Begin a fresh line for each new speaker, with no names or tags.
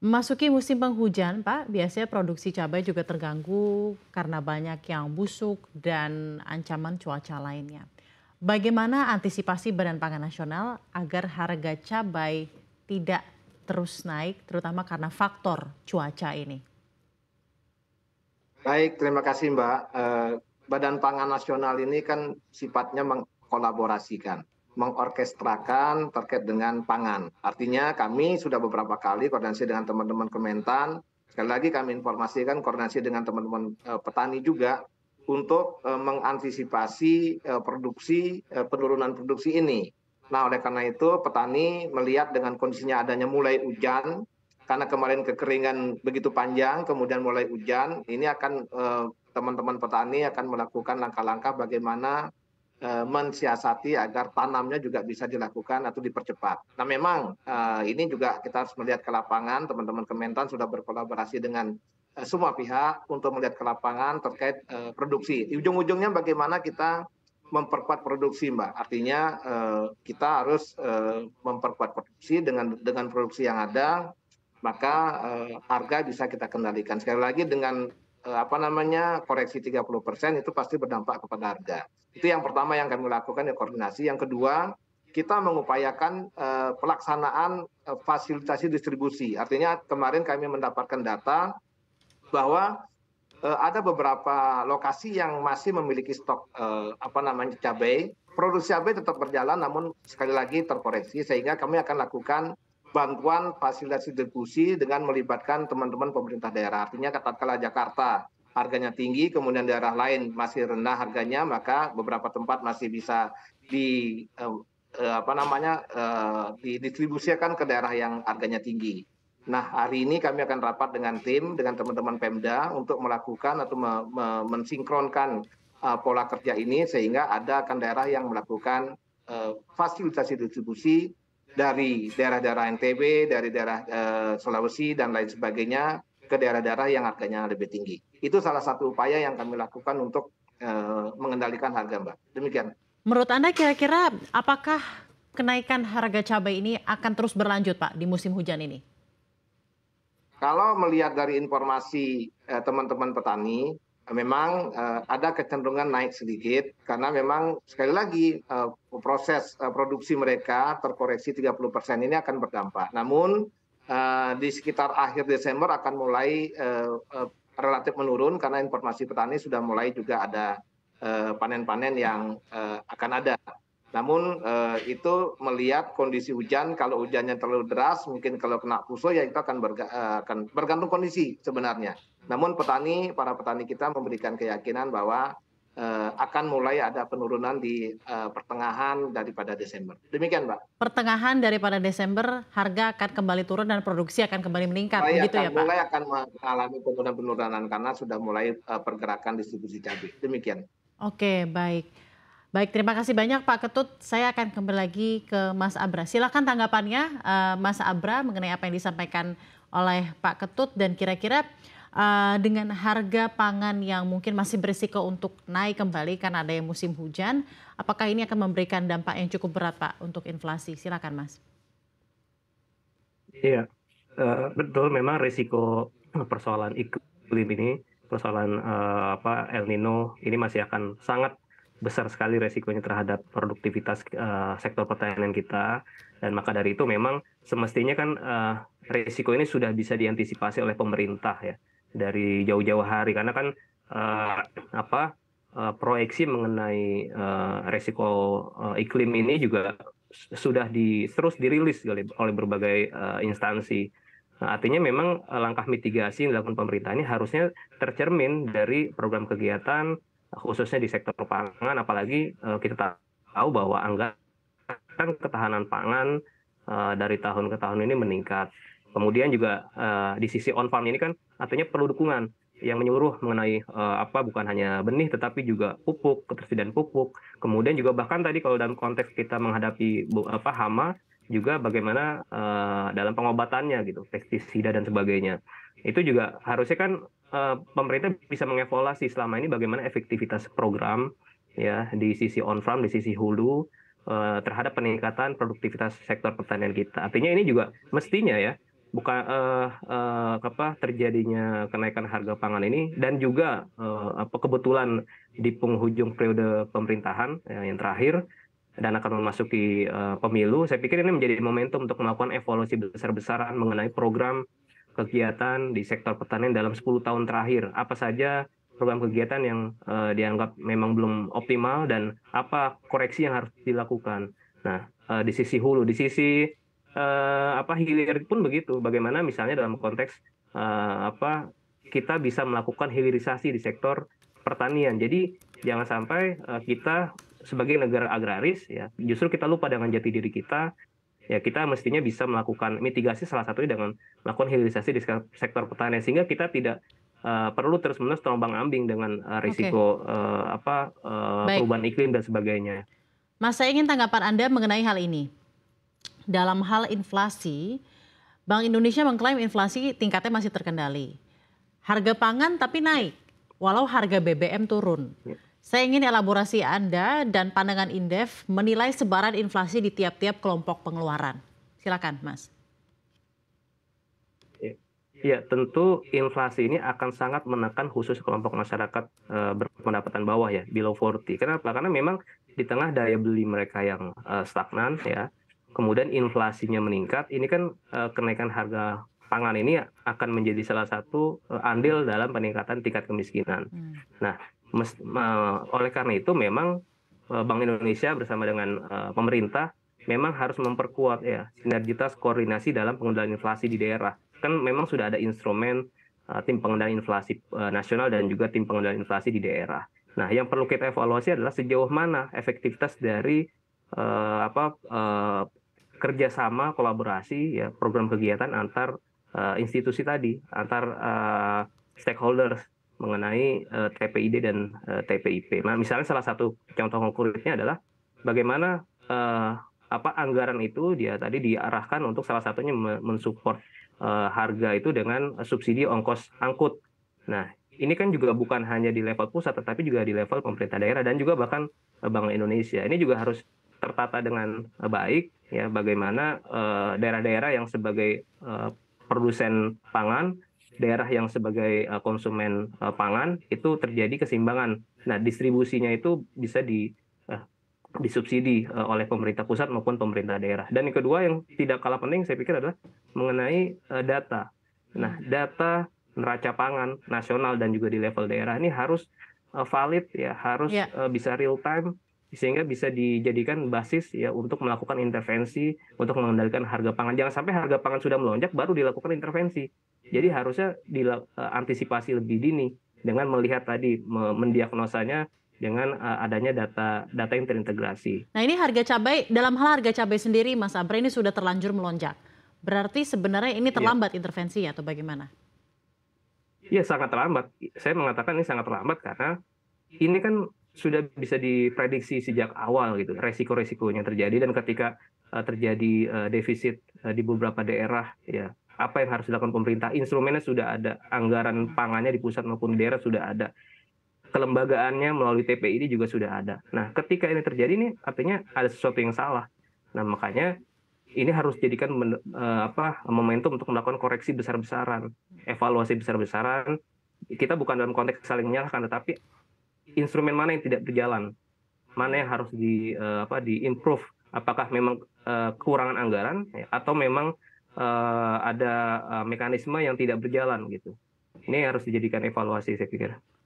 Masuki musim penghujan, Pak, biasanya produksi cabai juga terganggu karena banyak yang busuk dan ancaman cuaca lainnya. Bagaimana antisipasi Badan Pangan Nasional agar harga cabai tidak terus naik, terutama karena faktor cuaca ini?
Baik, terima kasih Mbak. Eh, Badan Pangan Nasional ini kan sifatnya mengkolaborasikan mengorkestrakan terkait dengan pangan. Artinya kami sudah beberapa kali koordinasi dengan teman-teman Kementan. Sekali lagi kami informasikan koordinasi dengan teman-teman e, petani juga untuk e, mengantisipasi e, produksi e, penurunan produksi ini. Nah, oleh karena itu petani melihat dengan kondisinya adanya mulai hujan karena kemarin kekeringan begitu panjang, kemudian mulai hujan, ini akan teman-teman petani akan melakukan langkah-langkah bagaimana Eh, mensiasati agar tanamnya juga bisa dilakukan atau dipercepat. Nah memang eh, ini juga kita harus melihat ke lapangan, teman-teman Kementan sudah berkolaborasi dengan eh, semua pihak untuk melihat ke lapangan terkait produksi. Ujung-ujungnya bagaimana kita memperkuat produksi Mbak. Artinya kita harus memperkuat produksi dengan dengan produksi yang ada, maka harga bisa kita kendalikan. Sekali lagi dengan apa namanya koreksi 30% itu pasti berdampak kepada harga. Itu yang pertama yang kami lakukan ya koordinasi. Yang kedua, kita mengupayakan uh, pelaksanaan uh, fasilitasi distribusi. Artinya kemarin kami mendapatkan data bahwa uh, ada beberapa lokasi yang masih memiliki stok uh, apa namanya cabai. Produksi cabai tetap berjalan namun sekali lagi terkoreksi sehingga kami akan lakukan bantuan fasilitasi distribusi dengan melibatkan teman-teman pemerintah daerah. Artinya katakanlah Jakarta harganya tinggi, kemudian daerah lain masih rendah harganya, maka beberapa tempat masih bisa di eh, eh, apa namanya eh, didistribusikan ke daerah yang harganya tinggi. Nah, hari ini kami akan rapat dengan tim, dengan teman-teman Pemda untuk melakukan atau me me mensinkronkan uh, pola kerja ini sehingga ada akan daerah yang melakukan uh, eh, fasilitasi distribusi dari daerah-daerah NTB, dari daerah uh, Sulawesi dan lain sebagainya ke daerah-daerah yang harganya lebih tinggi. Itu salah satu upaya yang kami lakukan untuk uh, mengendalikan harga, Mbak. Demikian.
Menurut Anda kira-kira apakah kenaikan harga cabai ini akan terus berlanjut, Pak, di musim hujan ini?
Kalau melihat dari informasi eh, teman-teman eh, petani, -teman petani, memang eh, ada kecenderungan naik sedikit karena memang sekali lagi eh, proses eh, produksi mereka terkoreksi 30% ini akan berdampak. Namun Eh, di sekitar akhir Desember akan mulai eh, eh, relatif menurun karena informasi petani sudah mulai juga ada panen-panen yang akan ada. Namun itu melihat kondisi hujan, kalau hujannya terlalu deras, mungkin kalau kena puso ya itu akan, berga, akan bergantung kondisi sebenarnya. Namun petani, para petani kita memberikan keyakinan bahwa uh, akan mulai ada penurunan di uh, pertengahan daripada Desember. Demikian, Pak.
Pertengahan daripada Desember harga akan kembali turun dan produksi akan kembali meningkat, mulai begitu akan, ya, Pak?
Mulai akan mengalami penurunan-penurunan karena sudah mulai uh, pergerakan distribusi cabai. Demikian.
Oke, baik. Baik, terima kasih banyak Pak Ketut. Saya akan kembali lagi ke Mas Abra. Silakan tanggapannya Mas Abra mengenai apa yang disampaikan oleh Pak Ketut dan kira-kira uh, dengan harga pangan yang mungkin masih berisiko untuk naik kembali karena ada yang musim hujan, apakah ini akan memberikan dampak yang cukup berat Pak untuk inflasi? Silakan Mas.
Iya, uh, betul memang risiko persoalan iklim ini, persoalan uh, apa El Nino ini masih akan sangat besar sekali resikonya terhadap produktivitas uh, sektor pertanian kita dan maka dari itu memang semestinya kan uh, resiko ini sudah bisa diantisipasi oleh pemerintah ya dari jauh-jauh hari karena kan uh, apa uh, proyeksi mengenai uh, resiko uh, iklim ini juga sudah di, terus dirilis oleh berbagai uh, instansi. Nah, artinya memang langkah mitigasi yang dilakukan pemerintah ini harusnya tercermin dari program kegiatan khususnya di sektor pangan, apalagi uh, kita tahu bahwa anggaran ketahanan pangan uh, dari tahun ke tahun ini meningkat. Kemudian juga uh, di sisi on farm ini kan artinya perlu dukungan yang menyeluruh mengenai uh, apa bukan hanya benih tetapi juga pupuk ketersediaan pupuk kemudian juga bahkan tadi kalau dalam konteks kita menghadapi apa hama juga bagaimana uh, dalam pengobatannya gitu pestisida dan sebagainya itu juga harusnya kan uh, pemerintah bisa mengevaluasi selama ini bagaimana efektivitas program ya di sisi on farm di sisi hulu uh, terhadap peningkatan produktivitas sektor pertanian kita artinya ini juga mestinya ya bukan uh, uh, apa terjadinya kenaikan harga pangan ini dan juga uh, apa kebetulan di penghujung periode pemerintahan uh, yang terakhir dan akan memasuki uh, pemilu, saya pikir ini menjadi momentum untuk melakukan evolusi besar-besaran mengenai program kegiatan di sektor pertanian dalam 10 tahun terakhir. Apa saja program kegiatan yang uh, dianggap memang belum optimal dan apa koreksi yang harus dilakukan. Nah, uh, di sisi hulu, di sisi eh, apa hilir pun begitu. Bagaimana misalnya dalam konteks eh, apa kita bisa melakukan hilirisasi di sektor pertanian. Jadi jangan sampai eh, kita sebagai negara agraris ya justru kita lupa dengan jati diri kita. Ya kita mestinya bisa melakukan mitigasi salah satunya dengan melakukan hilirisasi di sektor pertanian sehingga kita tidak uh, perlu terus menerus terombang ambing dengan uh, risiko okay. uh, eh, apa uh, perubahan iklim dan sebagainya.
Mas, saya ingin tanggapan Anda mengenai hal ini dalam hal inflasi, Bank Indonesia mengklaim inflasi tingkatnya masih terkendali. Harga pangan tapi naik, walau harga BBM turun. Ya. Saya ingin elaborasi Anda dan pandangan Indef menilai sebaran inflasi di tiap-tiap kelompok pengeluaran. Silakan, Mas.
Ya, ya tentu inflasi ini akan sangat menekan khusus kelompok masyarakat e, berpendapatan bawah ya, below 40. Kenapa? Karena memang di tengah daya beli mereka yang e, stagnan ya, kemudian inflasinya meningkat, ini kan eh, kenaikan harga pangan ini akan menjadi salah satu eh, andil dalam peningkatan tingkat kemiskinan. Hmm. Nah, mes, oleh karena itu memang eh, Bank Indonesia bersama dengan pemerintah memang harus memperkuat ya sinergitas koordinasi dalam pengendalian inflasi di daerah. Kan memang sudah ada instrumen tim pengendalian inflasi nasional dan juga tim pengendalian inflasi di daerah. Nah, yang perlu kita evaluasi adalah sejauh mana efektivitas dari uh, apa uh, kerjasama kolaborasi ya program kegiatan antar uh, institusi tadi antar uh, stakeholders mengenai uh, eh, TPID dan uh, TPIP. Nah misalnya salah satu contoh konkretnya adalah bagaimana uh, apa anggaran itu dia tadi diarahkan untuk salah satunya mensupport uh, harga itu dengan subsidi ongkos angkut. Nah ini kan juga bukan hanya di level pusat tetapi juga di level pemerintah daerah dan juga bahkan Bank Indonesia. Ini juga harus tertata dengan baik ya bagaimana eh, daerah-daerah uh, yang sebagai uh, produsen pangan daerah yang sebagai uh, konsumen uh, pangan itu terjadi keseimbangan nah distribusinya itu bisa di uh, disubsidi uh, oleh pemerintah pusat maupun pemerintah daerah dan yang kedua yang tidak kalah penting saya pikir adalah mengenai uh, data nah data neraca pangan nasional dan juga di level daerah ini harus valid ya harus yeah. Ya. bisa real time sehingga bisa dijadikan basis ya untuk melakukan intervensi untuk mengendalikan harga pangan. Jangan sampai harga pangan sudah melonjak baru dilakukan intervensi. Iya. Jadi harusnya diantisipasi eh, lebih dini dengan melihat tadi mendiagnosanya dengan eh, adanya data data yang terintegrasi.
Nah, ini harga cabai dalam hal harga cabai sendiri Mas abra ini sudah terlanjur melonjak. Berarti sebenarnya ini iya. terlambat ya. intervensi atau bagaimana?
ya sangat terlambat. Saya mengatakan ini sangat terlambat karena ini kan sudah bisa diprediksi sejak awal gitu resiko-resikonya terjadi dan ketika uh, terjadi uh, defisit uh, di beberapa daerah ya apa yang harus dilakukan pemerintah instrumennya sudah ada anggaran pangannya di pusat maupun di daerah sudah ada kelembagaannya melalui TPI ini juga sudah ada nah ketika ini terjadi ini artinya ada sesuatu yang salah nah makanya ini harus jadikan uh, apa momentum untuk melakukan koreksi besar-besaran evaluasi besar-besaran kita bukan dalam konteks saling menyalahkan tetapi instrumen mana yang tidak berjalan, mana yang harus di uh, apa di improve, apakah memang uh, kekurangan anggaran ya, atau memang uh, ada uh, mekanisme yang tidak berjalan gitu. Ini harus dijadikan evaluasi saya pikir.